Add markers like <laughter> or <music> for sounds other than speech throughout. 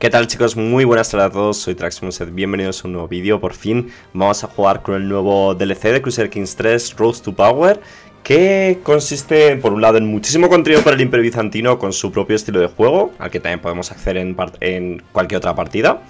¿Qué tal chicos? Muy buenas tardes a todos, soy Traxmuset. bienvenidos a un nuevo vídeo, por fin vamos a jugar con el nuevo DLC de Crusader Kings 3 rose to Power que consiste, por un lado, en muchísimo contenido para el Imperio Bizantino con su propio estilo de juego, al que también podemos acceder en cualquier otra partida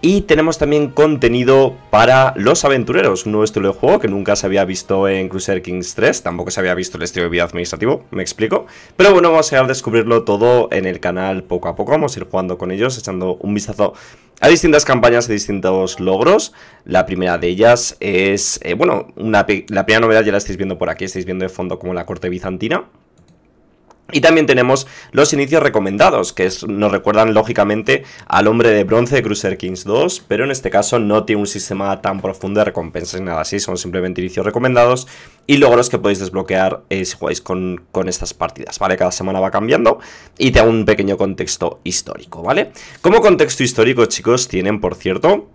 y tenemos también contenido para los aventureros, un nuevo estilo de juego que nunca se había visto en Crusader Kings 3, tampoco se había visto el estilo de vida administrativo, me explico. Pero bueno, vamos a, a descubrirlo todo en el canal poco a poco, vamos a ir jugando con ellos, echando un vistazo a distintas campañas y distintos logros. La primera de ellas es, eh, bueno, la primera novedad ya la estáis viendo por aquí, estáis viendo de fondo como la corte bizantina. Y también tenemos los inicios recomendados, que nos recuerdan lógicamente al hombre de bronce de Cruiser Kings 2, pero en este caso no tiene un sistema tan profundo de recompensas ni nada así, son simplemente inicios recomendados y logros que podéis desbloquear eh, si jugáis con, con, estas partidas, ¿vale? Cada semana va cambiando y te da un pequeño contexto histórico, ¿vale? Como contexto histórico, chicos, tienen, por cierto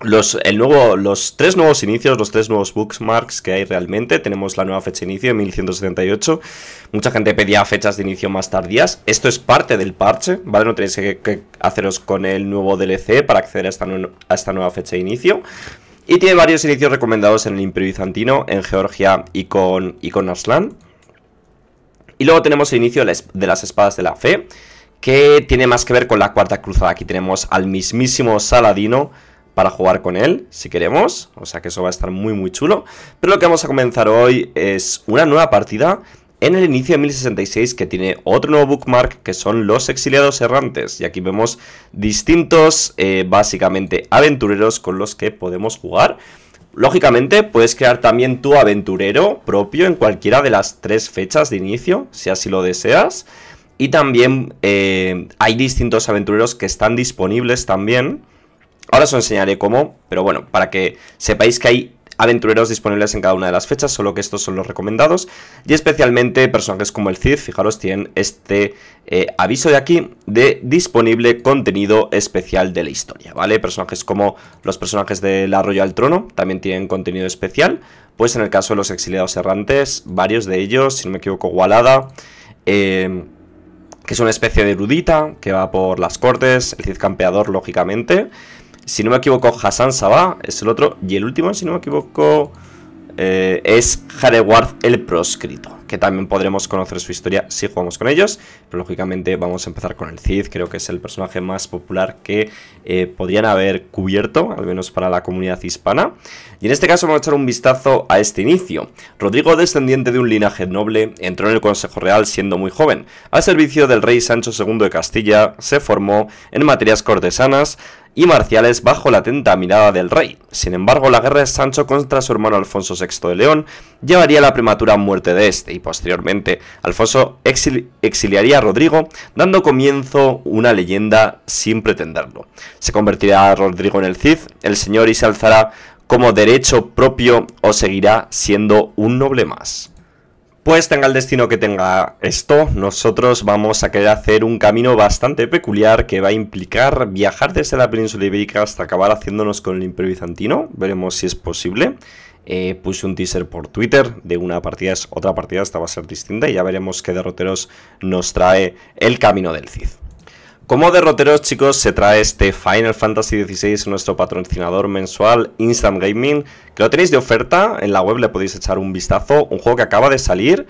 los, el los tres nuevos inicios, los tres nuevos bookmarks que hay realmente. Tenemos la nueva fecha de inicio 1178. Mucha gente pedía fechas de inicio más tardías. Esto es parte del parche, ¿vale? No tenéis que, haceros con el nuevo DLC para acceder a esta, a esta nueva fecha de inicio. Y tiene varios inicios recomendados en el Imperio Bizantino, en Georgia y con, y con Y luego tenemos el inicio de las espadas de la fe, que tiene más que ver con la Cuarta Cruzada. Aquí tenemos al mismísimo Saladino para jugar con él, si queremos, o sea que eso va a estar muy muy chulo. Pero lo que vamos a comenzar hoy es una nueva partida en el inicio de 1066 que tiene otro nuevo bookmark que son los exiliados errantes y aquí vemos distintos eh, básicamente aventureros con los que podemos jugar. Lógicamente puedes crear también tu aventurero propio en cualquiera de las tres fechas de inicio, si así lo deseas. Y también eh, hay distintos aventureros que están disponibles también Ahora os enseñaré cómo, pero bueno, para que sepáis que hay aventureros disponibles en cada una de las fechas, solo que estos son los recomendados, y especialmente personajes como el Cid, fijaros, tienen este eh, aviso de aquí de disponible contenido especial de la historia, ¿vale? Personajes como los personajes del Arroyo al Trono también tienen contenido especial, pues en el caso de los exiliados errantes, varios de ellos, si no me equivoco, Walada, em, que es una especie de erudita que va por las cortes, el Cid campeador, lógicamente, si no me equivoco, Hassan Sabah es el otro. Y el último, si no me equivoco, eh, es Ward, el proscrito. Que también podremos conocer su historia si jugamos con ellos. Pero lógicamente vamos a empezar con el Cid. Creo que es el personaje más popular que eh, podrían haber cubierto. Al menos para la comunidad hispana. Y en este caso vamos a echar un vistazo a este inicio. Rodrigo, descendiente de un linaje noble, entró en el Consejo Real siendo muy joven. Al servicio del rey Sancho II de Castilla, se formó en materias cortesanas y marciales bajo la atenta mirada del rey. Sin embargo, la guerra de Sancho contra su hermano Alfonso VI de León llevaría a la prematura muerte de este y posteriormente Alfonso exiliaría a Rodrigo, dando comienzo una leyenda sin pretenderlo. Se convertirá a Rodrigo en el Cid, el señor y se alzará como derecho propio o seguirá siendo un noble más. Pues tenga el destino que tenga esto, nosotros vamos a querer hacer un camino bastante peculiar que va a implicar viajar desde la península ibérica hasta acabar haciéndonos con el imperio bizantino, veremos si es posible. Eh, puse un teaser por Twitter de una partida es otra partida, esta va a ser distinta y ya veremos qué derroteros nos trae el camino del Cid. Como derroteros, chicos, se trae este Final Fantasy XVI, nuestro patrocinador mensual Instant Gaming, que lo tenéis de oferta, en la web le podéis echar un vistazo, un juego que acaba de salir,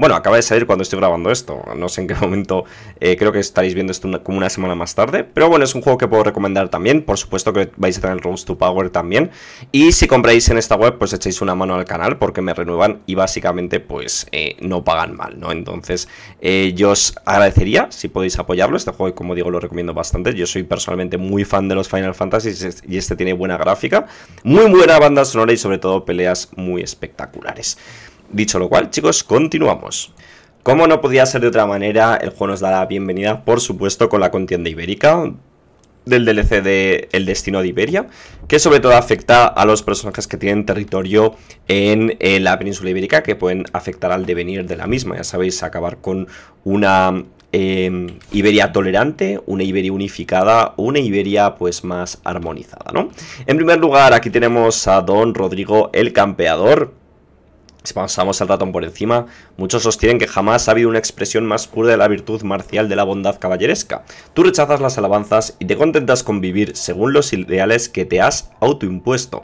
bueno, acaba de salir cuando estoy grabando esto. No sé en qué <laughs> momento, eh, creo que estaréis viendo esto como una semana más tarde. Pero bueno, es un juego que puedo recomendar también. Por supuesto que vais a tener Rose to Power también. Y si compráis en esta web, pues echéis una mano al canal porque me renuevan y básicamente pues eh, no pagan mal, ¿no? Entonces eh, yo os agradecería si podéis apoyarlo. Este juego, como digo, lo recomiendo bastante. Yo soy personalmente muy fan de los Final Fantasy y este, este tiene buena gráfica. Muy buena banda sonora y sobre todo peleas muy espectaculares. Dicho lo cual, chicos, continuamos. Como no podía ser de otra manera, el juego nos da la bienvenida, por supuesto, con la contienda ibérica del DLC de El Destino de Iberia, que sobre todo afecta a los personajes que tienen territorio en la península ibérica, que pueden afectar al devenir de la misma. Ya sabéis, acabar con una em, Iberia tolerante, una Iberia unificada, una Iberia pues más armonizada, ¿no? En primer lugar, aquí tenemos a Don Rodrigo el Campeador, si pasamos al ratón por encima, muchos sostienen que jamás ha habido una expresión más pura de la virtud marcial de la bondad caballeresca. Tú rechazas las alabanzas y te contentas con vivir según los ideales que te has autoimpuesto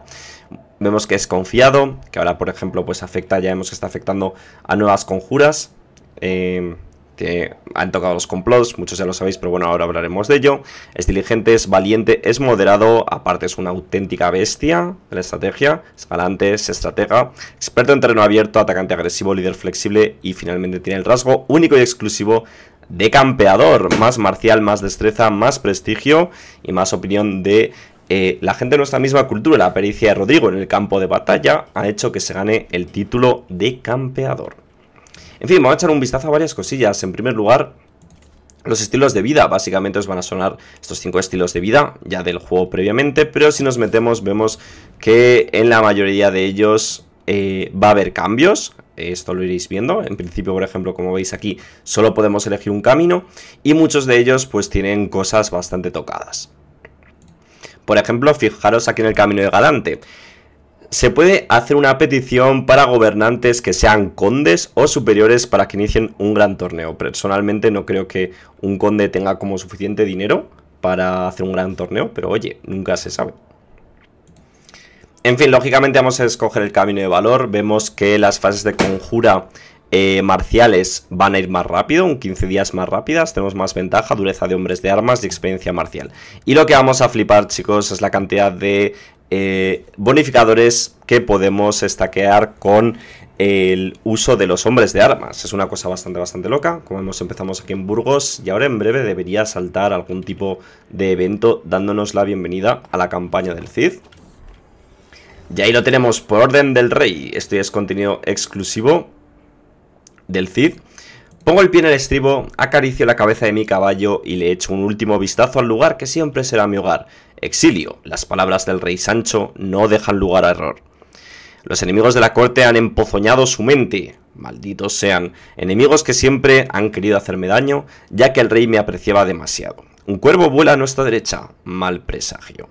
vemos que es confiado, que ahora por ejemplo pues afecta, ya vemos que está afectando a nuevas conjuras, eh, que han tocado los complots, muchos ya lo sabéis, pero bueno, ahora hablaremos de ello. Es diligente, es valiente, es moderado, aparte es una auténtica bestia de la estrategia, es galante, es estratega, experto en terreno abierto, atacante agresivo, líder flexible y finalmente tiene el rasgo único y exclusivo de campeador, más marcial, más destreza, más prestigio y más opinión de eh, la gente de nuestra misma cultura. La pericia de Rodrigo en el campo de batalla ha hecho que se gane el título de campeador. En fin, vamos a echar un vistazo a varias cosillas. En primer lugar, los estilos de vida, básicamente os van a sonar estos cinco estilos de vida ya del juego previamente, pero si nos metemos vemos que en la mayoría de ellos eh, va a haber cambios, esto lo iréis viendo, en principio por ejemplo como veis aquí solo podemos elegir un camino y muchos de ellos pues tienen cosas bastante tocadas. Por ejemplo, fijaros aquí en el camino de Galante se puede hacer una petición para gobernantes que sean condes o superiores para que inicien un gran torneo. Personalmente no creo que un conde tenga como suficiente dinero para hacer un gran torneo, pero oye, nunca se sabe. En fin, lógicamente vamos a escoger el camino de valor. Vemos que las fases de conjura eh, marciales van a ir más rápido, un 15 días más rápidas, tenemos más ventaja, dureza de hombres de armas y experiencia marcial. Y lo que vamos a flipar, chicos, es la cantidad de eh, bonificadores que podemos estaquear con el uso de los hombres de armas. Es una cosa bastante, bastante loca. Como hemos empezamos aquí en Burgos y ahora en breve debería saltar algún tipo de evento dándonos la bienvenida a la campaña del Cid. Y ahí lo tenemos por orden del rey. Esto es contenido exclusivo del Cid. Pongo el pie en el estribo, acaricio la cabeza de mi caballo y le echo un último vistazo al lugar que siempre será mi hogar. Exilio. Las palabras del rey Sancho no dejan lugar a error. Los enemigos de la corte han empozoñado su mente. Malditos sean, enemigos que siempre han querido hacerme daño, ya que el rey me apreciaba demasiado. Un cuervo vuela a nuestra derecha, mal presagio.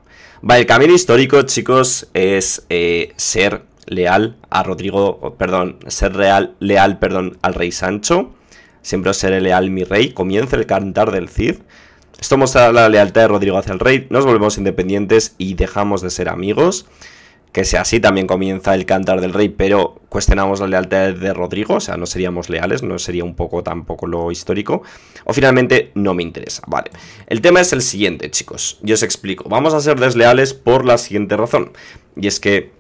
Va, el camino histórico, chicos, es eh, ser leal a Rodrigo, perdón, ser real, leal, perdón, al rey Sancho. Siempre seré leal, mi rey. Comienza el cantar del Cid. Esto a la lealtad de Rodrigo hacia el rey, nos volvemos independientes y dejamos de ser amigos. Que sea así, también comienza el cantar del rey, pero cuestionamos la lealtad de Rodrigo, o sea, no seríamos leales, no sería un poco tampoco lo histórico. O finalmente, no me interesa, vale. El tema es el siguiente, chicos, yo os explico. Vamos a ser desleales por la siguiente razón, y es que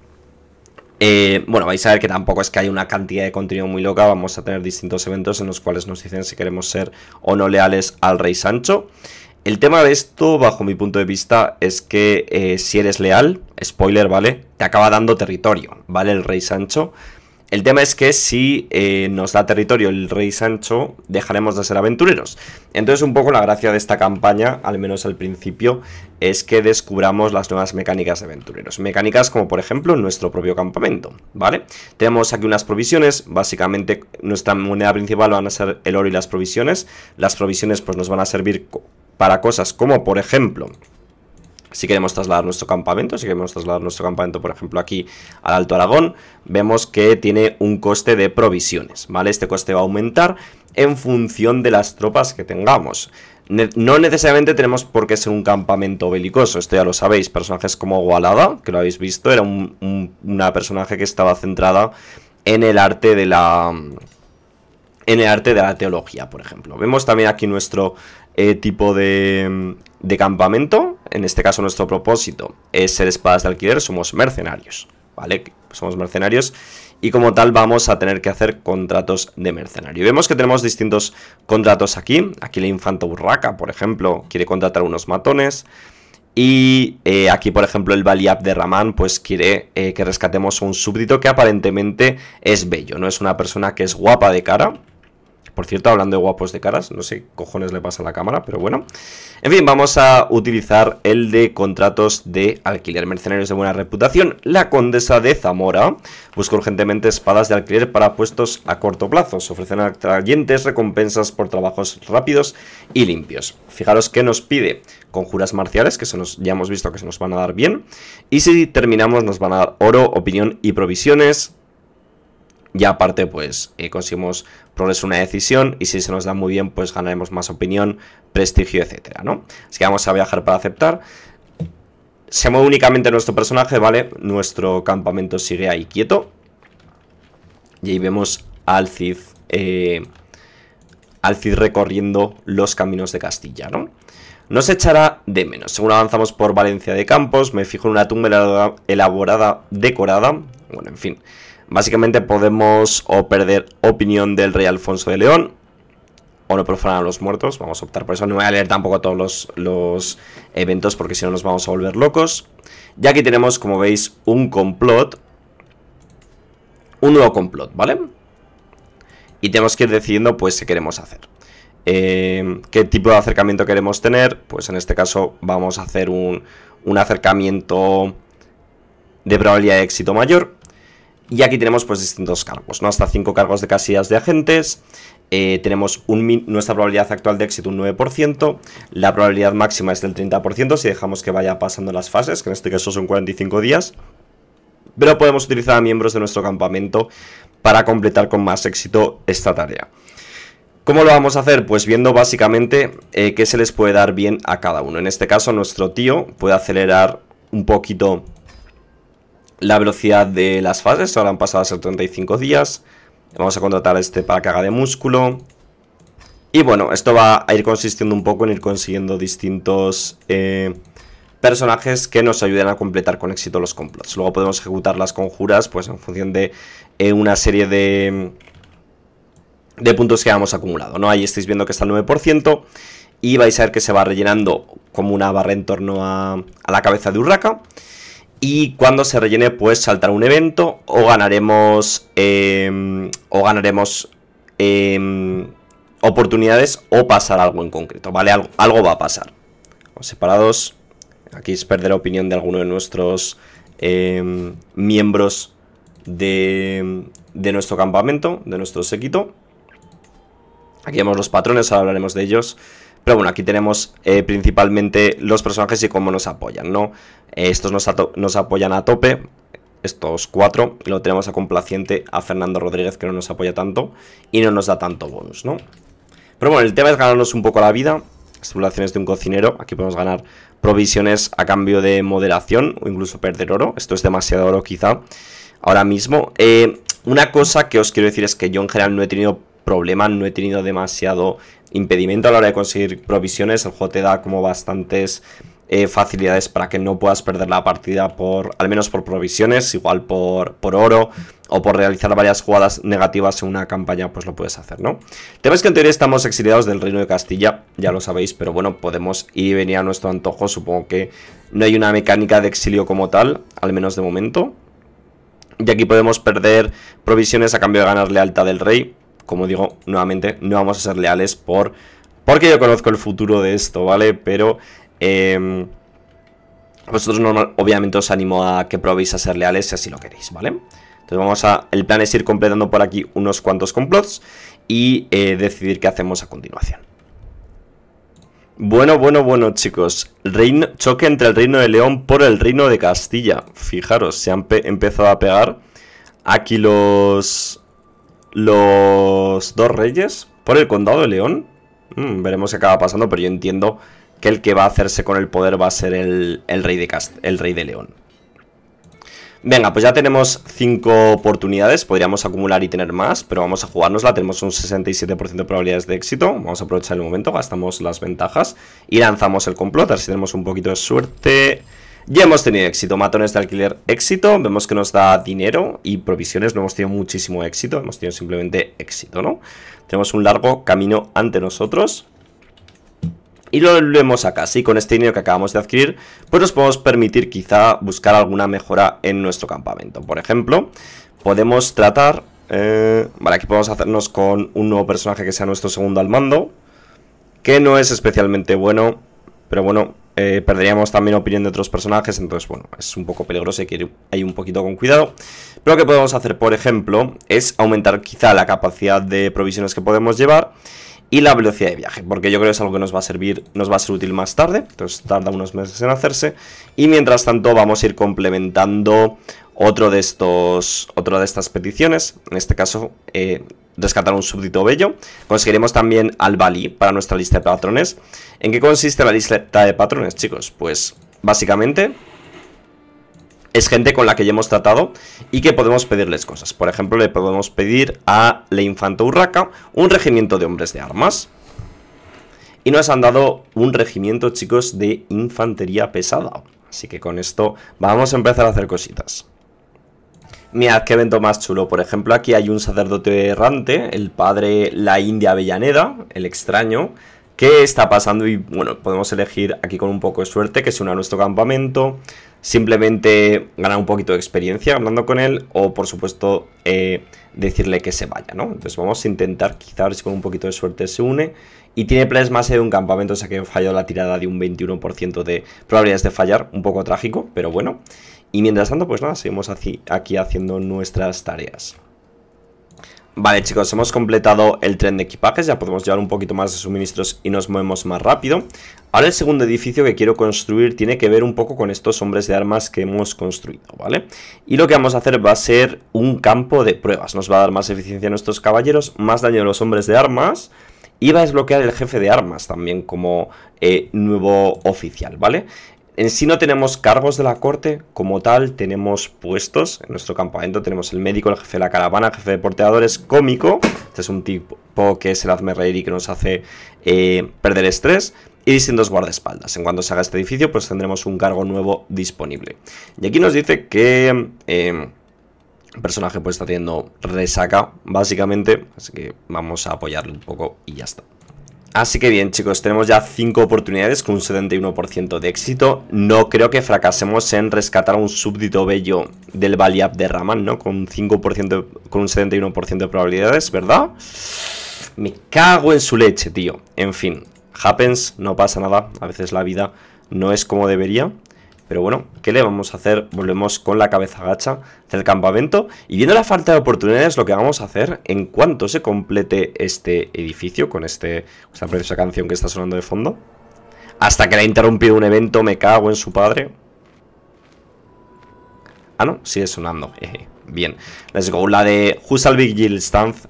eh, bueno, vais a ver que tampoco es que haya una cantidad de contenido muy loca, vamos a tener distintos eventos en los cuales nos dicen si queremos ser o no leales al rey Sancho. El tema de esto, bajo mi punto de vista, es que eh, si eres leal, spoiler, ¿vale? Te acaba dando territorio, ¿vale? El rey Sancho. El tema es que si eh, nos da territorio el rey Sancho, dejaremos de ser aventureros. Entonces un poco la gracia de esta campaña, al menos al principio, es que descubramos las nuevas mecánicas de aventureros. Mecánicas como por ejemplo nuestro propio campamento, ¿vale? Tenemos aquí unas provisiones, básicamente nuestra moneda principal van a ser el oro y las provisiones. Las provisiones pues nos van a servir para cosas como, por ejemplo, si queremos trasladar nuestro campamento, si queremos trasladar nuestro campamento, por ejemplo, aquí al Alto Aragón, vemos que tiene un coste de provisiones, ¿vale? Este coste va a aumentar en función de las tropas que tengamos. no necesariamente tenemos por qué ser un campamento belicoso, esto ya lo sabéis, personajes como Gualada que lo habéis visto, era una personaje que estaba centrada en el arte de la... En el arte de la teología, por ejemplo. Vemos también aquí nuestro eh, tipo mm, de, campamento. En este caso nuestro propósito es ser espadas de alquiler, somos mercenarios, ¿vale? Somos mercenarios y como tal vamos a tener que hacer contratos de mercenario. Vemos que tenemos distintos contratos aquí. Aquí la infanta burraca, por ejemplo, quiere contratar unos matones. Y eh, aquí, por ejemplo, el Baliab de ramán pues quiere eh, que rescatemos a un súbdito que aparentemente es bello, no es una persona que es guapa de cara, por cierto, hablando de guapos de caras, no sé qué cojones le pasa a la cámara, pero bueno. En fin, vamos a utilizar el de contratos de alquiler. Mercenarios de buena reputación. La condesa de Zamora busca urgentemente espadas de alquiler para puestos a corto plazo. Se ofrecen atrayentes recompensas por trabajos rápidos y limpios. Fijaros que nos pide conjuras marciales, que ya hemos visto que se nos van a dar bien. Y si terminamos nos van a dar oro, opinión y provisiones y aparte, pues eh, conseguimos progresar una decisión y si se nos da muy bien, pues ganaremos más opinión, prestigio, etcétera, ¿no? Así que vamos a viajar para aceptar. Se mueve únicamente nuestro personaje, ¿vale? Nuestro campamento sigue ahí quieto. Y ahí vemos al Cid, eh, al Cid recorriendo los caminos de Castilla, ¿no? Nos echará de menos. Según avanzamos por Valencia de Campos, me fijo en una tumba elaborada, decorada. Bueno, en fin. Básicamente podemos o perder opinión del rey Alfonso de León, o no profanar a los muertos, vamos a optar por eso. No voy a leer tampoco todos los, eventos porque si no nos vamos a volver locos. Y aquí tenemos, como veis, un complot. Un nuevo complot, ¿vale? Y tenemos que ir decidiendo, pues, qué queremos hacer. Eh, ¿Qué tipo de acercamiento queremos tener? Pues en este caso vamos a hacer un, un acercamiento de probabilidad de éxito mayor. Y aquí tenemos pues distintos cargos, ¿no? Hasta 5 cargos de casillas de agentes. Eh, tenemos nuestra probabilidad actual de éxito un 9%. La probabilidad máxima es del 30% si dejamos que vaya pasando las fases, que en este caso son 45 días. Pero podemos utilizar a miembros de nuestro campamento para completar con más éxito esta tarea. ¿Cómo lo vamos a hacer? Pues viendo básicamente eh, qué se les puede dar bien a cada uno. En este caso nuestro tío puede acelerar un poquito la velocidad de las fases, ahora han pasado a ser 35 días. Vamos a contratar a este para que de músculo. Y bueno, esto va a ir consistiendo un poco en ir consiguiendo distintos eh, personajes que nos ayuden a completar con éxito los complots. Luego podemos ejecutar las conjuras pues en función de eh, una serie de, de puntos que hayamos acumulado. ¿no? Ahí estáis viendo que está el 9% y vais a ver que se va rellenando como una barra en torno a, a la cabeza de Urraca y cuando se rellene pues saltará un evento o ganaremos em, o ganaremos em, oportunidades o pasar algo en concreto, ¿vale? Algo, algo va a pasar. Vamos separados, aquí es perder la opinión de alguno de nuestros em, miembros de, de nuestro campamento, de nuestro séquito. Aquí vemos los patrones, ahora hablaremos de ellos. Pero bueno, aquí tenemos eh, principalmente los personajes y cómo nos apoyan, ¿no? Eh, estos nos, apoyan a tope, estos cuatro, y luego tenemos a Complaciente, a Fernando Rodríguez, que no nos apoya tanto, y no nos da tanto bonus, ¿no? Pero bueno, el tema es ganarnos un poco la vida, simulaciones de un cocinero, aquí podemos ganar provisiones a cambio de moderación, o incluso perder oro, esto es demasiado oro quizá, ahora mismo. Eh, una cosa que os quiero decir es que yo en general no he tenido problema, no he tenido demasiado impedimento a la hora de conseguir provisiones. El juego te da como bastantes eh, facilidades para que no puedas perder la partida por, al menos por provisiones, igual por, por oro o por realizar varias jugadas negativas en una campaña, pues lo puedes hacer, ¿no? Temas que en teoría estamos exiliados del Reino de Castilla, ya lo sabéis, pero bueno, podemos ir y venir a nuestro antojo, supongo que no hay una mecánica de exilio como tal, al menos de momento. Y aquí podemos perder provisiones a cambio de ganar lealtad del rey, como digo, nuevamente, no vamos a ser leales por... Porque yo conozco el futuro de esto, ¿vale? Pero... Em, vosotros obviamente os animo a que probéis a ser leales si así lo queréis, ¿vale? Entonces vamos a... El plan es ir completando por aquí unos cuantos complots y eh, decidir qué hacemos a continuación. Bueno, bueno, bueno, chicos. Reino, choque entre el Reino de León por el Reino de Castilla. Fijaros, se han empezado a pegar aquí los, los dos reyes por el condado de León. Mm, veremos qué acaba pasando, pero yo entiendo que el que va a hacerse con el poder va a ser el, rey, de Cast el rey de León. Venga, pues ya tenemos Cinco oportunidades, podríamos acumular y tener más, pero vamos a jugárnosla, tenemos un 67% de probabilidades de éxito, vamos a aprovechar el momento, gastamos las ventajas y lanzamos el complot, a ver si tenemos un poquito de suerte... Ya hemos tenido éxito, matones de alquiler, éxito, vemos que nos da dinero y provisiones, no hemos tenido muchísimo éxito, hemos tenido simplemente éxito, ¿no? Tenemos un largo camino ante nosotros. Y lo vemos acá, sí, con este dinero que acabamos de adquirir, pues nos podemos permitir quizá buscar alguna mejora en nuestro campamento. Por ejemplo, podemos tratar... Eh, vale, aquí podemos hacernos con un nuevo personaje que sea nuestro segundo al mando, que no es especialmente bueno pero bueno, eh, perderíamos también opinión de otros personajes, entonces bueno, es un poco peligroso y que ir un poquito con cuidado. Pero lo que podemos hacer, por ejemplo, es aumentar quizá la capacidad de provisiones que podemos llevar y la velocidad de viaje, porque yo creo que es algo que nos va a servir, nos va a ser útil más tarde, entonces tarda unos meses en hacerse, y mientras tanto vamos a ir complementando otro de estos, otra de estas peticiones, en este caso eh, rescatar un súbdito bello. Conseguiremos también al Bali para nuestra lista de patrones. ¿En qué consiste la lista de patrones, chicos? Pues básicamente es gente con la que ya hemos tratado y que podemos pedirles cosas. Por ejemplo, le podemos pedir a la Infanta Urraca un regimiento de hombres de armas. Y nos han dado un regimiento, chicos, de infantería pesada. Así que con esto vamos a empezar a hacer cositas. Mirad qué evento más chulo. Por ejemplo, aquí hay un sacerdote errante, el padre La India Avellaneda, el extraño, que está pasando y, bueno, podemos elegir aquí con un poco de suerte que se una a nuestro campamento, simplemente ganar un poquito de experiencia hablando con él o, por supuesto, eh, decirle que se vaya, ¿no? Entonces vamos a intentar quizá si con un poquito de suerte se une y tiene planes más de un campamento, o sea que fallado la tirada de un 21% de probabilidades de fallar, un poco trágico, pero bueno. Y mientras tanto, pues nada, seguimos aquí haciendo nuestras tareas. Vale chicos, hemos completado el tren de equipajes, ya podemos llevar un poquito más de suministros y nos movemos más rápido. Ahora el segundo edificio que quiero construir tiene que ver un poco con estos hombres de armas que hemos construido, ¿vale? Y lo que vamos a hacer va a ser un campo de pruebas, nos va a dar más eficiencia a nuestros caballeros, más daño a los hombres de armas... Y va a desbloquear el jefe de armas también como eh, nuevo oficial, ¿vale? En sí no tenemos cargos de la corte, como tal tenemos puestos, en nuestro campamento tenemos el médico, el jefe de la caravana, el jefe de porteadores, cómico, este es un tipo que es el Azmerreiri y que nos hace eh, perder estrés, y distintos guardaespaldas. En cuanto se haga este edificio, pues tendremos un cargo nuevo disponible. Y aquí nos dice que... Em, el personaje pues está teniendo resaca, básicamente, así que vamos a apoyarlo un poco y ya está. Así que bien chicos, tenemos ya 5 oportunidades con un 71% de éxito. No creo que fracasemos en rescatar a un súbdito bello del Valiap de Raman, ¿no? Con, con un 71% de probabilidades, ¿verdad? Me cago en su leche, tío. En fin, happens, no pasa nada. A veces la vida no es como debería. Pero bueno, ¿qué le vamos a hacer? Volvemos con la cabeza gacha del campamento. Y viendo la falta de oportunidades, lo que vamos a hacer en cuanto se complete este edificio con este, esta preciosa canción que está sonando de fondo. Hasta que le ha interrumpido un evento, me cago en su padre. Ah, no, sigue sonando. Bien, let's go. La de Who's Albig Gill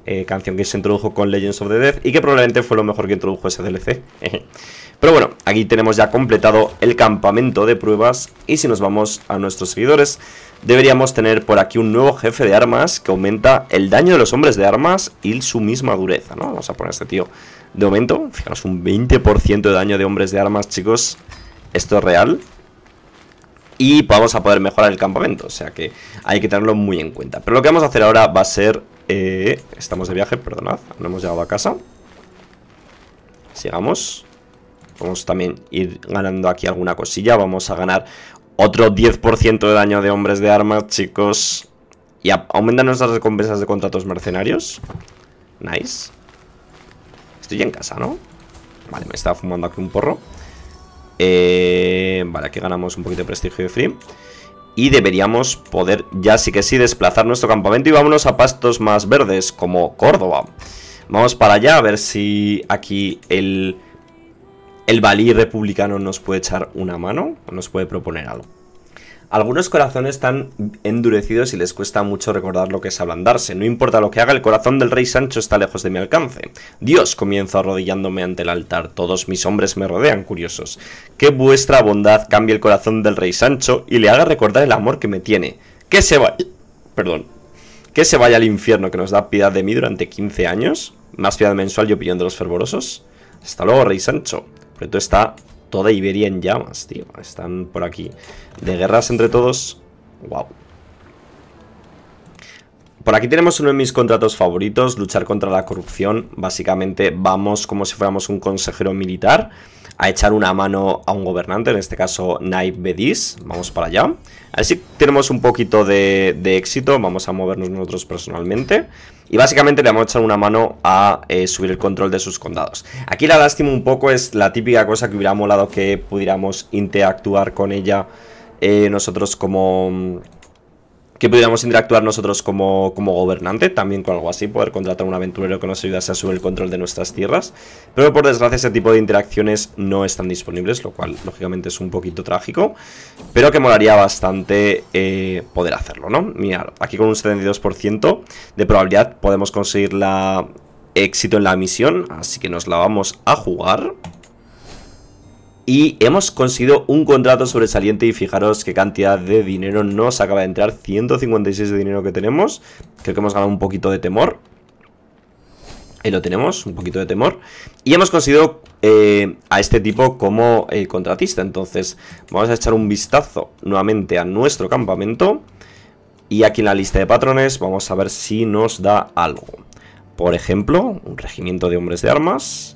eh, canción que se introdujo con Legends of the Death y que probablemente fue lo mejor que introdujo ese DLC. Jeje. Pero bueno, aquí tenemos ya completado el campamento de pruebas y si nos vamos a nuestros seguidores, deberíamos tener por aquí un nuevo jefe de armas que aumenta el daño de los hombres de armas y su misma dureza, ¿no? Vamos a poner a este tío de aumento, fijaros, un 20% de daño de hombres de armas, chicos, esto es real. Y vamos a poder mejorar el campamento, o sea que hay que tenerlo muy en cuenta. Pero lo que vamos a hacer ahora va a ser... Eh, estamos de viaje, perdonad, no hemos llegado a casa. Sigamos. Vamos también ir ganando aquí alguna cosilla. Vamos a ganar otro 10% de daño de hombres de armas, chicos. Y aumentan nuestras recompensas de contratos mercenarios. Nice. Estoy en casa, ¿no? Vale, me estaba fumando aquí un porro. Eh, vale, aquí ganamos un poquito de prestigio de free. Y deberíamos poder ya sí que sí desplazar nuestro campamento y vámonos a pastos más verdes, como Córdoba. Vamos para allá a ver si aquí el el Balí republicano nos puede echar una mano o nos puede proponer algo. Algunos corazones están endurecidos y les cuesta mucho recordar lo que es ablandarse. No importa lo que haga, el corazón del rey Sancho está lejos de mi alcance. Dios, comienzo arrodillándome ante el altar. Todos mis hombres me rodean, curiosos. Que vuestra bondad cambie el corazón del rey Sancho y le haga recordar el amor que me tiene. Que se vaya... Perdón. Que se vaya al infierno que nos da piedad de mí durante 15 años. Más piedad mensual y opinión de los fervorosos. Hasta luego, rey Sancho. Por esto está toda Iberia en llamas, tío. Están por aquí. De guerras entre todos. Guau. Por aquí tenemos uno de mis contratos favoritos, luchar contra la corrupción. Básicamente vamos como si fuéramos un consejero militar a echar una mano a un gobernante, en este caso Naib Bedis. Vamos para allá. Así tenemos un poquito de, éxito. Vamos a movernos nosotros personalmente. Y básicamente le vamos a echar una mano a eh, subir el control de sus condados. Aquí la lástima un poco es la típica cosa que hubiera molado que pudiéramos interactuar con ella eh, nosotros como, que pudiéramos interactuar nosotros como, gobernante, también con algo así, poder contratar a un aventurero que nos ayudase a asumir el control de nuestras tierras. Pero por desgracia ese tipo de interacciones no están disponibles, lo cual lógicamente es un poquito trágico, pero que molaría bastante eh, poder hacerlo, ¿no? Mirad, aquí con un 72% de probabilidad podemos conseguir la éxito en la misión, así que nos la vamos a jugar. Y hemos conseguido un contrato sobresaliente y fijaros qué cantidad de dinero nos acaba de entrar. 156 de dinero que tenemos. Creo que hemos ganado un poquito de temor. Ahí lo tenemos, un poquito de temor. Y hemos conseguido eh, a este tipo como eh, contratista. Entonces vamos a echar un vistazo nuevamente a nuestro campamento. Y aquí en la lista de patrones vamos a ver si nos da algo. Por ejemplo, un regimiento de hombres de armas.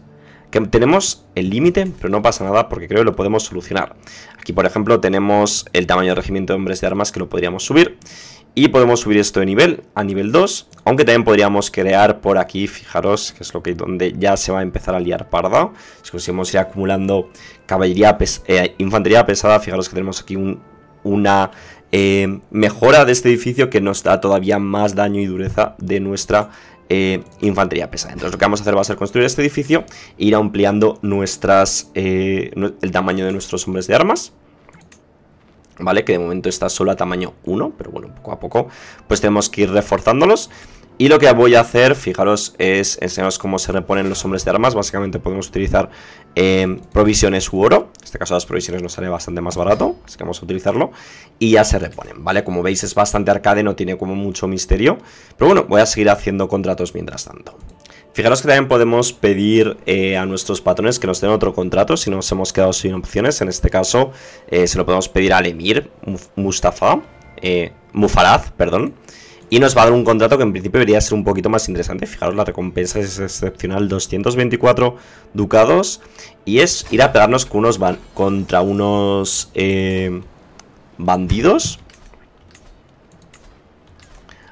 Que tenemos el límite, pero no pasa nada porque creo que lo podemos solucionar. Aquí, por ejemplo, tenemos el tamaño de regimiento de hombres de armas que lo podríamos subir. Y podemos subir esto de nivel a nivel 2, aunque también podríamos crear por aquí, fijaros, que es lo que donde ya se va a empezar a liar parda. Si conseguimos ir acumulando caballería eh, infantería pesada, fijaros que tenemos aquí una eh, mejora de este edificio que nos da todavía más daño y dureza de nuestra eh, infantería pesada. Entonces lo que vamos a hacer va a ser construir este edificio e ir ampliando nuestras, eh, el tamaño de nuestros hombres de armas. ¿Vale? Que de momento está solo a tamaño 1, pero bueno, poco a poco pues tenemos que ir reforzándolos. Y lo que voy a hacer, fijaros, es enseñaros cómo se reponen los hombres de armas. Básicamente podemos utilizar eh, provisiones u oro. En este caso las provisiones nos sale bastante más barato, así que vamos a utilizarlo. Y ya se reponen, ¿vale? Como veis es bastante arcade, no tiene como mucho misterio. Pero bueno, voy a seguir haciendo contratos mientras tanto. Fijaros que también podemos pedir eh, a nuestros patrones que nos den otro contrato si nos hemos quedado sin opciones. En este caso eh, se lo podemos pedir al Emir Mustafa, eh, Mufaraz, perdón. Y nos va a dar un contrato que en principio debería ser un poquito más interesante. Fijaros, la recompensa es excepcional, 224 ducados. Y es ir a pegarnos con unos contra unos eh, bandidos.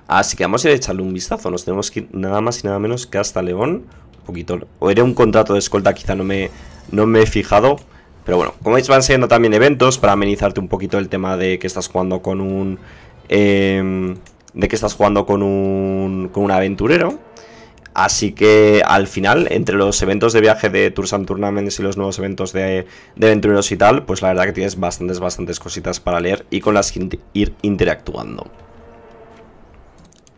Así que vamos a ir a echarle un vistazo. Nos tenemos que ir nada más y nada menos que hasta León. Un poquito. O era un contrato de escolta, quizá no me, no me he fijado. Pero bueno, como veis van siendo también eventos para amenizarte un poquito el tema de que estás jugando con un... Eh, de que estás jugando con un, con un aventurero. Así que al final, entre los eventos de viaje de Tours and Tournaments y los nuevos eventos de, de aventureros y tal, pues la verdad que tienes bastantes, bastantes cositas para leer y con las que ir interactuando.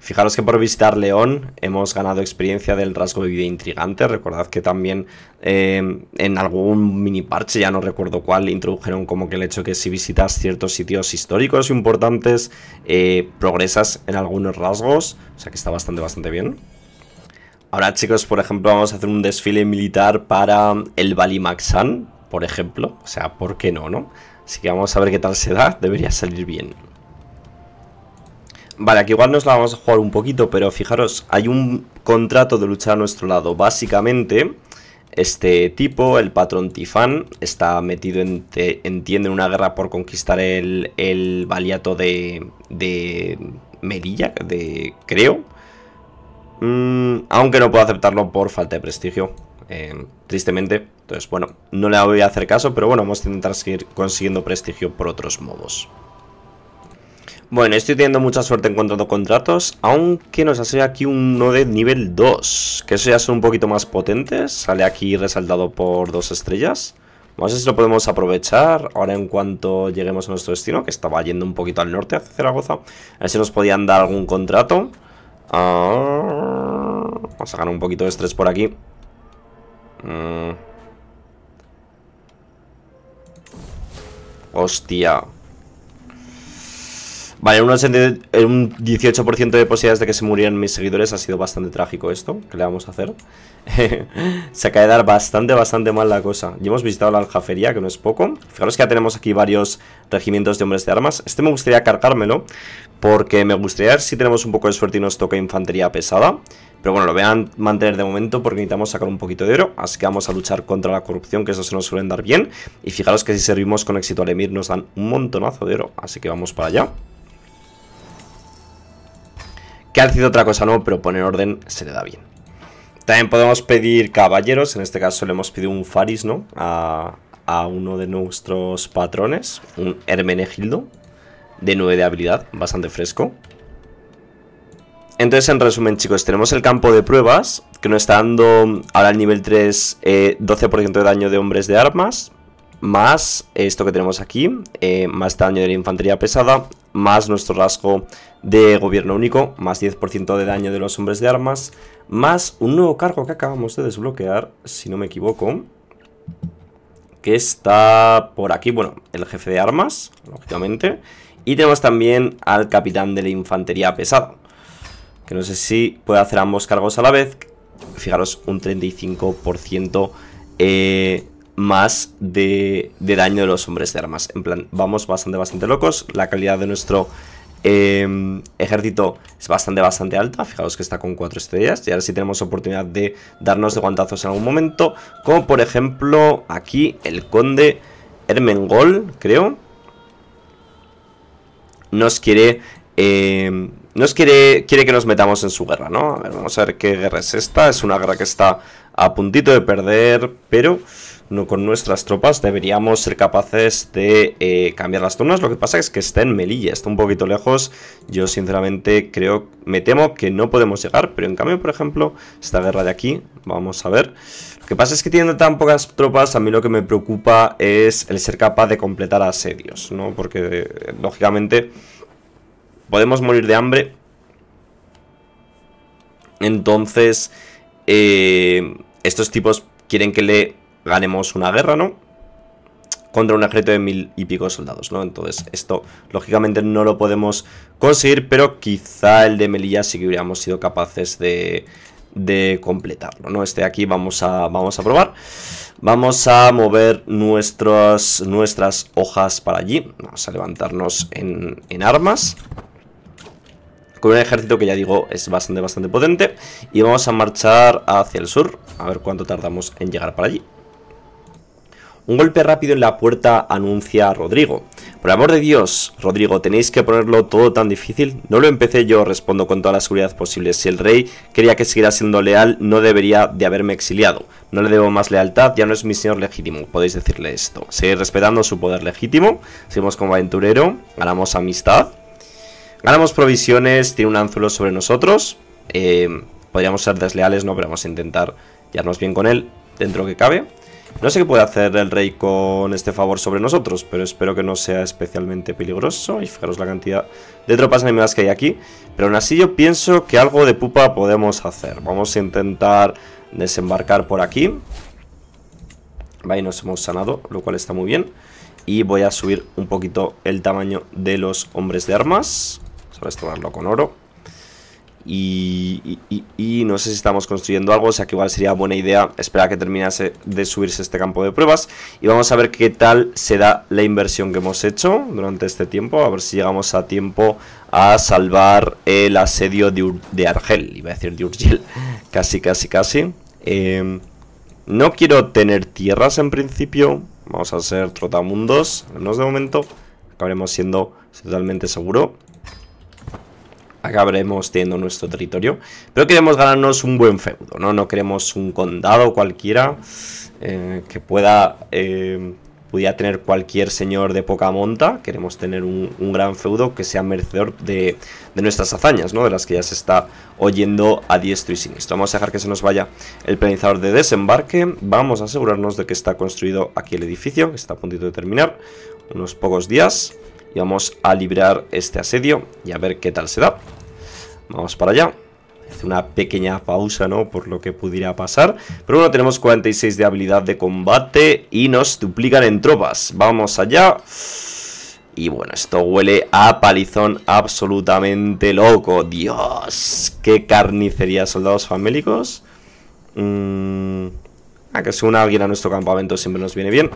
Fijaros que por visitar León hemos ganado experiencia del rasgo de vida intrigante. Recordad que también eh, en algún mini parche, ya no recuerdo cuál, introdujeron como que el hecho que si visitas ciertos sitios históricos importantes, eh, progresas en algunos rasgos. O sea que está bastante, bastante bien. Ahora chicos, por ejemplo, vamos a hacer un desfile militar para el Balimaxan, por ejemplo. O sea, ¿por qué no, no? Así que vamos a ver qué tal se da. Debería salir bien. Vale, aquí igual nos la vamos a jugar un poquito, pero fijaros, hay un contrato de luchar a nuestro lado. Básicamente, este tipo, el patrón Tifán, está metido en, entiende, una guerra por conquistar el, el de, de de, creo. Mm, aunque no puedo aceptarlo por falta de prestigio, eh, tristemente. Entonces, bueno, no le voy a hacer caso, pero bueno, vamos a intentar seguir consiguiendo prestigio por otros modos. Bueno, estoy teniendo mucha suerte encontrando contratos, aunque nos hace aquí uno de nivel 2, que eso ya son un poquito más potentes, sale aquí resaltado por dos estrellas. Vamos a ver si lo podemos aprovechar ahora en cuanto lleguemos a nuestro destino, que estaba yendo un poquito al norte hacia Zaragoza. A ver si nos podían dar algún contrato. Ah, vamos a ganar un poquito de estrés por aquí. Mm. Hostia. Vale, un, 18% eh, de posibilidades de que se murieran mis seguidores. Ha sido bastante trágico esto. ¿Qué le vamos a hacer? <laughs> se acaba de dar bastante, bastante mal la cosa. Ya hemos visitado la aljafería, que no es poco. Fijaros que ya tenemos aquí varios regimientos de hombres de armas. Este me gustaría cargármelo, porque me gustaría ver si tenemos un poco de suerte y nos toca infantería pesada. Pero bueno, lo voy a mantener de momento porque necesitamos sacar un poquito de oro. Así que vamos a luchar contra la corrupción, que eso se nos suele dar bien. Y fijaros que si servimos con éxito al Emir nos dan un montonazo de oro. Así que vamos para allá. Que otra cosa no, pero poner orden se le da bien. También podemos pedir caballeros, en este caso le hemos pedido un faris, ¿no? A, uno de nuestros patrones, un Hermenegildo, de 9 de habilidad, bastante fresco. Entonces, en resumen, chicos, tenemos el campo de pruebas, que nos está dando ahora el nivel 3 eh, 12% de daño de hombres de armas, más esto que tenemos aquí, eh, más daño de la infantería pesada, más nuestro rasgo de gobierno único, más 10% de daño de los hombres de armas, más un nuevo cargo que acabamos de desbloquear, si no me equivoco, que está por aquí, bueno, el jefe de armas, lógicamente, y tenemos también al capitán de la infantería pesada, que no sé si puede hacer ambos cargos a la vez, fijaros, un 35% eh, más de, daño de los hombres de armas. En plan, vamos bastante, bastante locos. La calidad de nuestro em, ejército es bastante, bastante alta. Fijaros que está con 4 estrellas. Y ahora sí tenemos oportunidad de darnos de guantazos en algún momento. Como por ejemplo, aquí el conde Hermengol, creo. Nos quiere... Em, nos quiere, quiere que nos metamos en su guerra, ¿no? A ver, vamos a ver qué guerra es esta. Es una guerra que está a puntito de perder, pero con nuestras tropas deberíamos ser capaces de eh, cambiar las turnas. Lo que pasa es que está en Melilla, está un poquito lejos. Yo sinceramente creo, me temo que no podemos llegar, pero en cambio, por ejemplo, esta guerra de aquí, vamos a ver. Lo que pasa es que teniendo tan pocas tropas, a mí lo que me preocupa es el ser capaz de completar asedios, ¿no? Porque, eh, lógicamente, podemos morir de hambre. Entonces, eh, estos tipos quieren que le ganemos una guerra, ¿no? Contra un ejército de mil y pico soldados, ¿no? Entonces, esto lógicamente no lo podemos conseguir, pero quizá el de Melilla sí que hubiéramos sido capaces de, completarlo, ¿no? Este de aquí vamos a, vamos a probar. Vamos a mover nuestras hojas para allí. Vamos a levantarnos en, en armas con un ejército que ya digo es bastante, bastante potente. Y vamos a marchar hacia el sur, a ver cuánto tardamos en llegar para allí. Un golpe rápido en la puerta anuncia a Rodrigo. Por amor de Dios, Rodrigo, ¿tenéis que ponerlo todo tan difícil? No lo empecé yo, respondo con toda la seguridad posible. Si el rey quería que siguiera siendo leal, no debería de haberme exiliado. No le debo más lealtad, ya no es mi señor legítimo, podéis decirle esto. Seguir respetando su poder legítimo, seguimos como aventurero, ganamos amistad, ganamos provisiones, tiene un anzuelo sobre nosotros. Eh, podríamos ser desleales, no, pero vamos a intentar llevarnos bien con él, dentro que cabe. No sé qué puede hacer el rey con este favor sobre nosotros, pero espero que no sea especialmente peligroso. Y fijaros la cantidad de tropas enemigas que hay aquí. Pero aún así yo pienso que algo de pupa podemos hacer. Vamos a intentar desembarcar por aquí. Ahí nos hemos sanado, lo cual está muy bien. Y voy a subir un poquito el tamaño de los hombres de armas. a restaurarlo con oro. Y, no sé si estamos construyendo algo, o sea que igual sería buena idea esperar a que terminase de subirse este campo de pruebas y vamos a ver qué tal se da la inversión que hemos hecho durante este tiempo, a ver si llegamos a tiempo a salvar el asedio de, Argel, iba a decir de Urgel, <laughs> casi, casi, casi. Em, no quiero tener tierras en principio, vamos a ser trotamundos, al menos de momento, acabaremos siendo totalmente seguro acabaremos teniendo nuestro territorio. Pero queremos ganarnos un buen feudo, ¿no? No queremos un condado cualquiera eh, que pueda... Eh, pudiera tener cualquier señor de poca monta. Queremos tener un, gran feudo que sea merecedor de, nuestras hazañas, ¿no? De las que ya se está oyendo a diestro y siniestro. Vamos a dejar que se nos vaya el planizador de desembarque. Vamos a asegurarnos de que está construido aquí el edificio, que está a punto de terminar. Unos pocos días. Y vamos a librar este asedio y a ver qué tal se da. Vamos para allá. Hace una pequeña pausa, ¿no? Por lo que pudiera pasar. Pero bueno, tenemos 46 de habilidad de combate y nos duplican en tropas. Vamos allá. Y bueno, esto huele a palizón absolutamente loco. Dios, qué carnicería, soldados famélicos. Mm, a ah, que se una alguien a nuestro campamento siempre nos viene bien.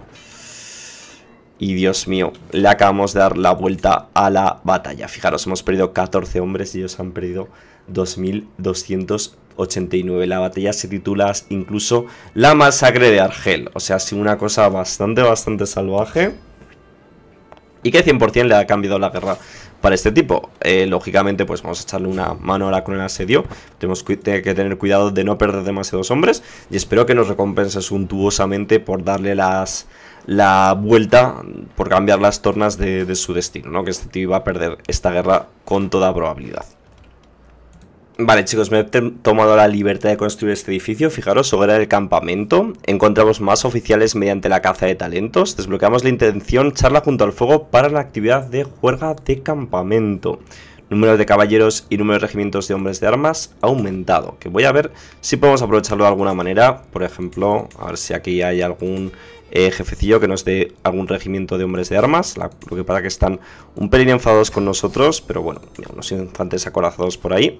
Y Dios mío, le acabamos de dar la vuelta a la batalla. Fijaros, hemos perdido 14 hombres y ellos han perdido 2.289. La batalla se titula incluso La masacre de Argel. O sea, ha sido una cosa bastante, bastante salvaje. Y que 100% le ha cambiado la guerra para este tipo. Eh, lógicamente, pues vamos a echarle una mano ahora con el asedio. Tenemos que tener cuidado de no perder demasiados hombres. Y espero que nos recompense suntuosamente por darle las la vuelta por cambiar las tornas de, su destino, ¿no? Que este tío iba a perder esta guerra con toda probabilidad. Vale chicos, me he tomado la libertad de construir este edificio, fijaros, hoguera el campamento, encontramos más oficiales mediante la caza de talentos, desbloqueamos la intención charla junto al fuego para la actividad de juerga de campamento número de caballeros y número de regimientos de hombres de armas ha aumentado. Que voy a ver si podemos aprovecharlo de alguna manera. Por ejemplo, a ver si aquí hay algún eh, jefecillo que nos dé algún regimiento de hombres de armas. lo que pasa que están un pelín enfadados con nosotros, pero bueno, unos infantes acorazados por ahí.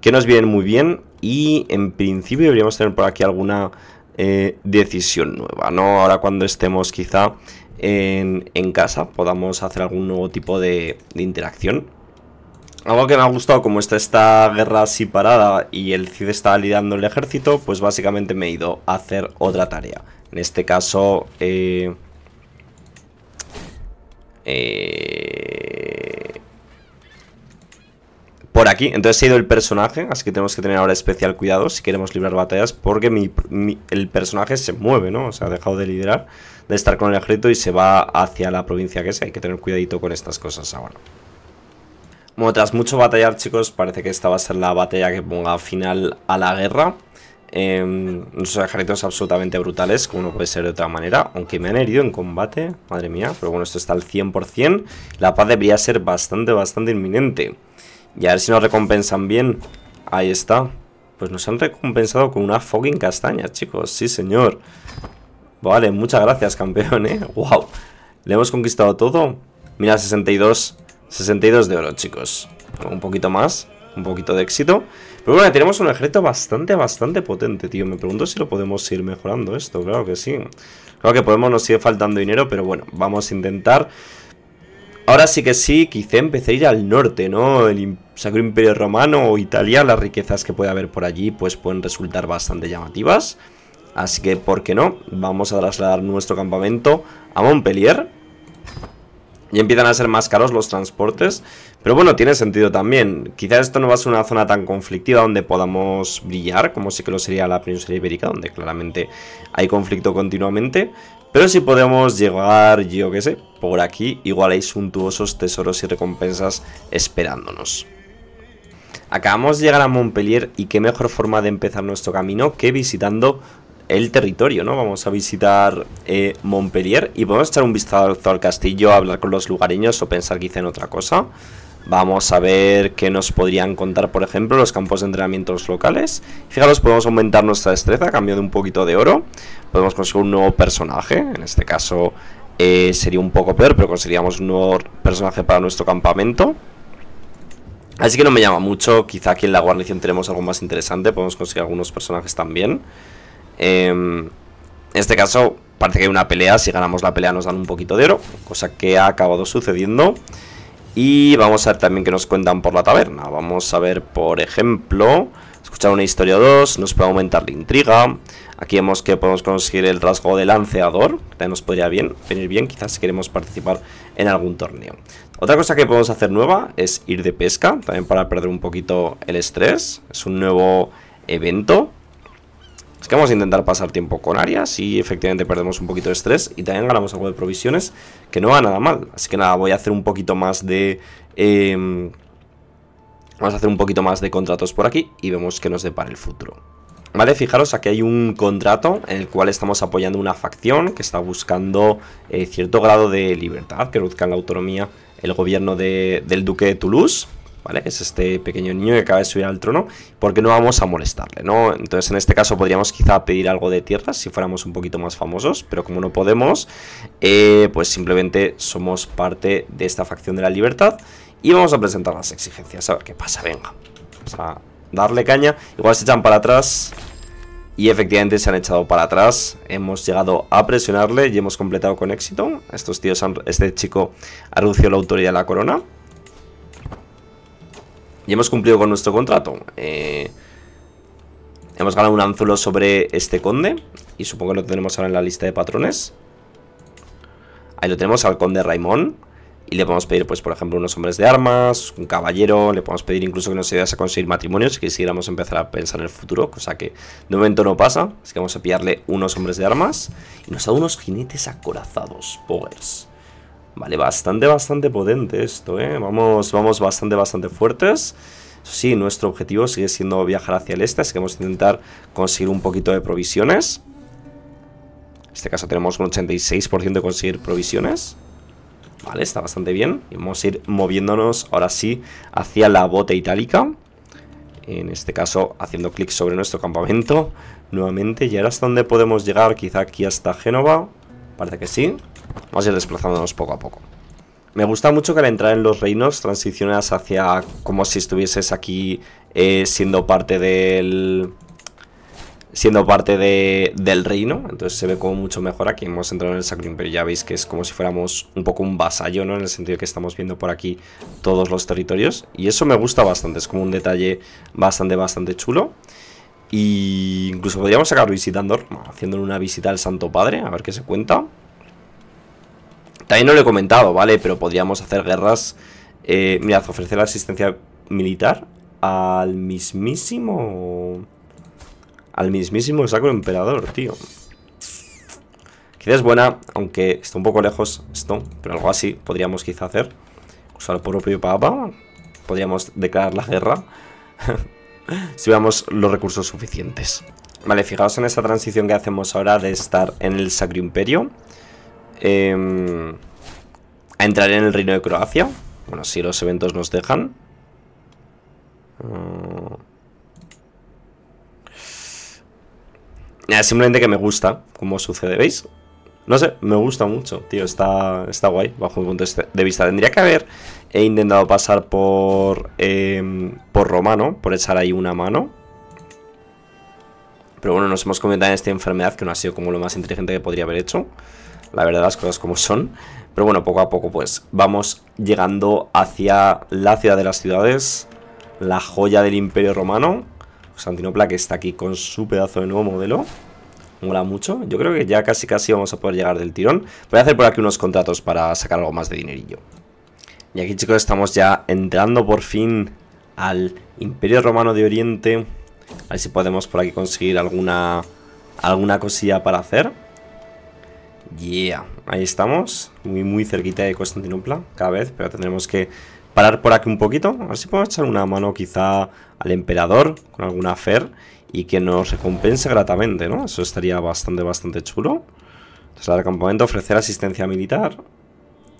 Que nos vienen muy bien y en principio deberíamos tener por aquí alguna eh, decisión nueva, ¿no? Ahora cuando estemos quizá en, casa podamos hacer algún nuevo tipo de interacción algo que me ha gustado, como está esta guerra así parada y el Cid está liderando el ejército, pues básicamente me he ido a hacer otra tarea. En este caso, eh, eh, por aquí, entonces he ido el personaje, así que tenemos que tener ahora especial cuidado si queremos librar batallas, porque el personaje se mueve, ¿no? O sea, ha dejado de liderar, de estar con el ejército y se va hacia la provincia que sea. Hay que tener cuidadito con estas cosas ahora. Bueno, tras mucho batallar, chicos, parece que esta va a ser la batalla que ponga final a la guerra. Eh, em, nuestros ejércitos absolutamente brutales, como no puede ser de otra manera, aunque me han herido en combate, madre mía, pero bueno, esto está al 100%, la paz debería ser bastante, bastante inminente. Y a ver si nos recompensan bien, ahí está, pues nos han recompensado con una fucking castaña, chicos, sí señor. Vale, muchas gracias, campeón, eh, wow, <laughs> le hemos conquistado todo, mira, 62... 62 de oro, chicos. Un poquito más, un poquito de éxito. Pero bueno, tenemos un ejército bastante, bastante potente, tío. Me pregunto si lo podemos ir mejorando esto, claro que sí. Claro que podemos, nos sigue faltando dinero, pero bueno, vamos a intentar... Ahora sí que sí, quizá empecé a ir al norte, ¿no? El Sacro Imperio Romano o Italia, las riquezas que puede haber por allí, pues pueden resultar bastante llamativas. Así que, ¿por qué no? Vamos a trasladar nuestro campamento a Montpellier y empiezan a ser más caros los transportes. Pero bueno, tiene sentido también. Quizás esto no va a ser una zona tan conflictiva donde podamos brillar, como sí que lo sería la península ibérica, donde claramente hay conflicto continuamente. Pero si podemos llegar, yo qué sé, por aquí, igual hay suntuosos tesoros y recompensas esperándonos. Acabamos de llegar a Montpellier y qué mejor forma de empezar nuestro camino que visitando el territorio, ¿no? Vamos a visitar eh, Montpellier y podemos echar un vistazo al castillo, hablar con los lugareños o pensar que en otra cosa. Vamos a ver qué nos podrían contar, por ejemplo, los campos de entrenamiento locales. Fijaros, podemos aumentar nuestra destreza a cambio de un poquito de oro. Podemos conseguir un nuevo personaje, en este caso eh, sería un poco peor, pero conseguiríamos un nuevo personaje para nuestro campamento. Así que no me llama mucho, quizá aquí en la guarnición tenemos algo más interesante, podemos conseguir algunos personajes también. Em, en este caso, parece que hay una pelea. Si ganamos la pelea nos dan un poquito de oro. Cosa que ha acabado sucediendo. Y vamos a ver también que nos cuentan por la taberna. Vamos a ver, por ejemplo... Escuchar una historia dos nos puede aumentar la intriga. Aquí vemos que podemos conseguir el rasgo de lanceador, que también nos podría bien, venir bien quizás si queremos participar en algún torneo. Otra cosa que podemos hacer nueva es ir de pesca, también para perder un poquito el estrés. Es un nuevo evento es que vamos a intentar pasar tiempo con Arias y efectivamente perdemos un poquito de estrés y también ganamos algo de provisiones, que no va nada mal. Así que nada, voy a hacer un poquito más de... Em, vamos a hacer un poquito más de contratos por aquí y vemos qué nos depara el futuro. Vale, fijaros, aquí hay un contrato en el cual estamos apoyando una facción que está buscando eh, cierto grado de libertad, que en la autonomía el gobierno del duque de Toulouse. Es este pequeño niño que acaba de subir al trono, porque no vamos a molestarle, ¿no? Entonces en este caso podríamos quizá pedir algo de tierras si fuéramos un poquito más famosos, pero como no podemos, eh, pues simplemente somos parte de esta facción de la libertad y vamos a presentar las exigencias, a ver qué pasa, venga. Vamos a darle caña, igual se echan para atrás... Y efectivamente se han echado para atrás, hemos llegado a presionarle y hemos completado con éxito. Estos tíos este chico ha reducido la autoridad de la corona, hemos cumplido con nuestro contrato. Eh, hemos ganado un anzuelo sobre este conde. Y supongo que lo tenemos ahora en la lista de patrones. Ahí lo tenemos al conde Raimón. Y le podemos pedir, pues, por ejemplo, unos hombres de armas, un caballero. Le podemos pedir incluso que nos ayudase a conseguir matrimonios. Si quisiéramos empezar a pensar en el futuro, cosa que de momento no pasa. Así que vamos a pillarle unos hombres de armas. Y nos da unos jinetes acorazados, Poggers. Vale, bastante, bastante potente esto, ¿eh? Vamos, vamos bastante, bastante fuertes. sí, nuestro objetivo sigue siendo viajar hacia el este, así que vamos a intentar conseguir un poquito de provisiones. En este caso tenemos un 86% de conseguir provisiones. Vale, está bastante bien. vamos a ir moviéndonos ahora sí hacia la bota itálica. En este caso, haciendo clic sobre nuestro campamento. Nuevamente, ¿y ahora hasta dónde podemos llegar? Quizá aquí hasta Génova. Parece que sí. Vamos a ir desplazándonos poco a poco. Me gusta mucho que al entrar en los reinos transicionas hacia como si estuvieses aquí eh, siendo parte del... Siendo parte del reino, entonces se ve como mucho mejor aquí. Hemos entrado en el Sacro Imperio, ya veis que es como si fuéramos un poco un vasallo, ¿no? En el sentido que estamos viendo por aquí todos los territorios. Y eso me gusta bastante, es como un detalle bastante, bastante chulo. Y incluso podríamos sacar visitando, haciéndole una visita al Santo Padre, a ver qué se cuenta. También no lo he comentado, ¿vale? Pero podríamos hacer guerras. Eh, mirad, ofrecer asistencia militar al mismísimo. Al mismísimo Sacro Emperador, tío. Quizás es buena, aunque está un poco lejos esto, pero algo así podríamos quizá hacer. Usar el propio Papa. Podríamos declarar la guerra. <laughs> si veamos los recursos suficientes. Vale, fijaos en esa transición que hacemos ahora de estar en el Sacro Imperio. Em, a entrar en el reino de Croacia. Bueno, si los eventos nos dejan. Mm. simplemente que me gusta como sucede, ¿veis? No sé, me gusta mucho, tío, está, está guay bajo mi punto este de vista. Tendría que haber he intentado pasar por, eh, por Romano, por echar ahí una mano. Pero bueno, nos hemos comentado en esta enfermedad que no ha sido como lo más inteligente que podría haber hecho la verdad las cosas como son. Pero bueno, poco a poco pues vamos llegando hacia la ciudad de las ciudades, la joya del imperio romano, Constantinopla que está aquí con su pedazo de nuevo modelo. Mola mucho, yo creo que ya casi casi vamos a poder llegar del tirón. Voy a hacer por aquí unos contratos para sacar algo más de dinerillo. Y aquí chicos estamos ya entrando por fin al imperio romano de oriente. A ver si podemos por aquí conseguir alguna, alguna cosilla para hacer. Yeah, ahí estamos, muy muy cerquita de Constantinopla cada vez, pero tendremos que parar por aquí un poquito, a ver si podemos echar una mano quizá al emperador con alguna fer y que nos recompense gratamente, ¿no? Eso estaría bastante, bastante chulo. Entonces, al campamento, ofrecer asistencia militar.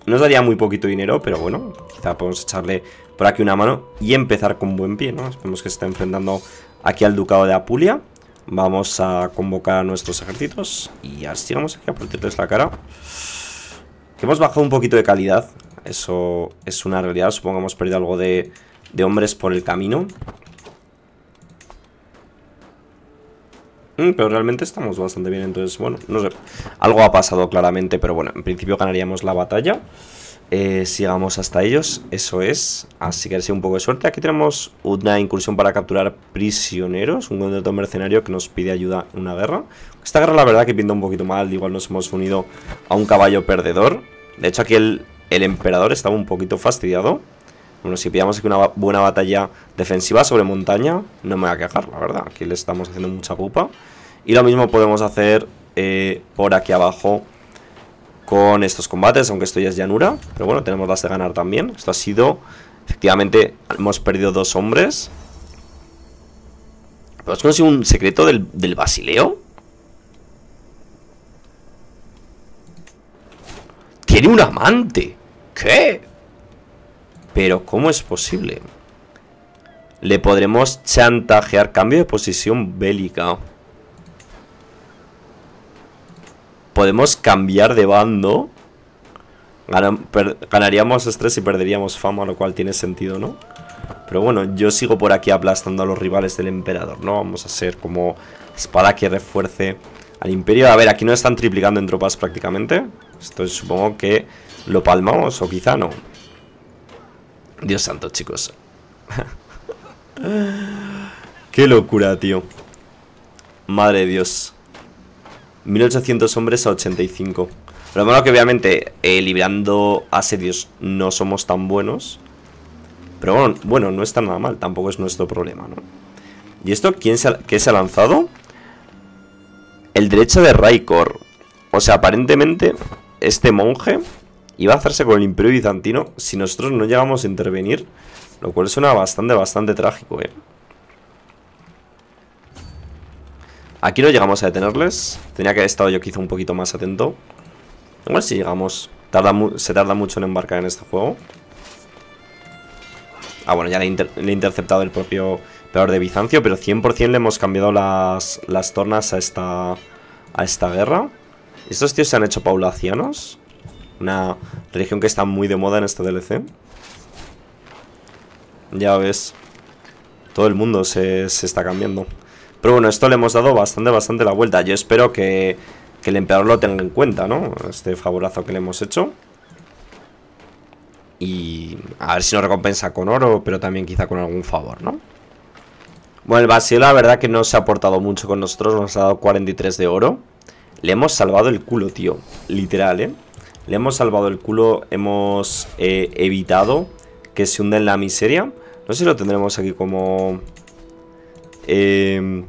Nos daría muy poquito dinero, pero bueno, quizá podemos echarle por aquí una mano y empezar con buen pie, ¿no? Esperemos que se está enfrentando aquí al ducado de Apulia. Vamos a convocar a nuestros ejércitos y así vamos aquí a partirles la cara. Que hemos bajado un poquito de calidad, eso es una realidad. Supongo que hemos perdido algo de, de hombres por el camino. Mm, pero realmente estamos bastante bien, entonces, bueno, no sé. Algo ha pasado claramente, pero bueno, en principio ganaríamos la batalla. Eh, sigamos hasta ellos, eso es. Así que ha sido un poco de suerte. Aquí tenemos una incursión para capturar prisioneros, un contrato mercenario que nos pide ayuda en una guerra. Esta guerra la verdad que pinta un poquito mal, igual nos hemos unido a un caballo perdedor. De hecho aquí el, emperador estaba un poquito fastidiado. Bueno, si pillamos aquí una buena batalla defensiva sobre montaña, no me voy a quejar, la verdad. Aquí le estamos haciendo mucha pupa. Y lo mismo podemos hacer eh, por aquí abajo con estos combates, aunque esto ya es llanura. Pero bueno, tenemos las de ganar también. Esto ha sido, efectivamente, hemos perdido dos hombres. ¿Pero has conocido un secreto del, del Basileo? ¡Tiene un amante! ¿Qué? Pero, ¿cómo es posible? Le podremos chantajear cambio de posición bélica. podemos cambiar de bando. ganaríamos estrés y perderíamos fama, lo cual tiene sentido, ¿no? Pero bueno, yo sigo por aquí aplastando a los rivales del emperador, ¿no? Vamos a ser como espada que refuerce al imperio. A ver, aquí no están triplicando en tropas prácticamente. Esto supongo que lo palmamos o quizá no. Dios santo, chicos. <laughs> Qué locura, tío. Madre de Dios. 1800 hombres a 85. Lo malo que obviamente liberando eh, librando asedios no somos tan buenos. Pero bueno, bueno, no está nada mal, tampoco es nuestro problema, ¿no? ¿Y esto quién se qué se ha lanzado? El derecho de Raikor. O sea, aparentemente este monje iba a hacerse con el imperio bizantino si nosotros no llegamos a intervenir. Lo cual suena bastante, bastante trágico, ¿eh? Aquí no llegamos a detenerles. Tenía que haber estado yo quizá un poquito más atento. Igual si llegamos. se tarda mucho en embarcar en este juego. Ah, bueno, ya le, he interceptado el propio peor de Bizancio, pero 100% le hemos cambiado las, tornas a esta, a esta guerra. Estos tíos se han hecho paulacianos. Una religión que está muy de moda en este DLC. Ya ves. Todo el mundo se está cambiando. Pero bueno, esto le hemos dado bastante, bastante la vuelta. Yo espero que, el emperador lo tenga en cuenta, ¿no? Este favorazo que le hemos hecho. Y a ver si nos recompensa con oro, pero también quizá con algún favor, ¿no? Bueno, el vacío la verdad que no se ha aportado mucho con nosotros, nos ha dado 43 de oro. Le hemos salvado el culo, tío, literal, ¿eh? Le hemos salvado el culo, hemos eh, evitado que se hunda en la miseria. No sé si lo tendremos aquí como... Eh,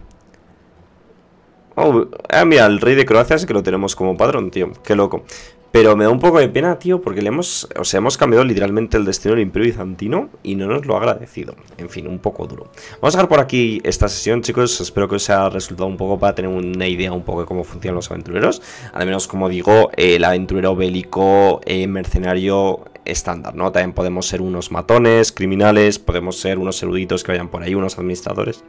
Oh, ah, mira, el rey de Croacia sí que lo tenemos como padrón, tío. Qué loco. Pero me da un poco de pena, tío, porque le hemos... O sea, hemos cambiado literalmente el destino del Imperio Bizantino y no nos lo ha agradecido. En fin, un poco duro. Vamos a dejar por aquí esta sesión, chicos. Espero que os haya resultado un poco para tener una idea un poco de cómo funcionan los aventureros. Al menos, como digo, el aventurero bélico, eh, mercenario, estándar, ¿no? También podemos ser unos matones, criminales, podemos ser unos eruditos que vayan por ahí, unos administradores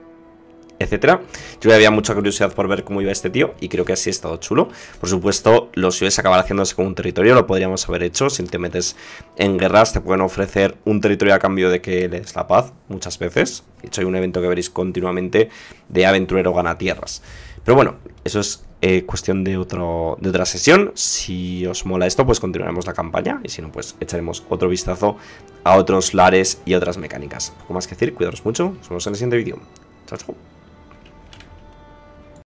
etcétera. Yo había mucha curiosidad por ver cómo iba este tío y creo que así ha estado chulo. Por supuesto, los IOS acabar haciéndose con un territorio, lo podríamos haber hecho. Si te metes en guerras, te pueden ofrecer un territorio a cambio de que le des la paz muchas veces. De hecho, hay un evento que veréis continuamente de aventurero gana tierras. Pero bueno, eso es eh, cuestión de, de otra sesión. Si os mola esto, pues continuaremos la campaña. Y si no, pues echaremos otro vistazo a otros lares y otras mecánicas. Poco más que decir, cuidaros mucho. Nos vemos en el siguiente vídeo. Chao, chao.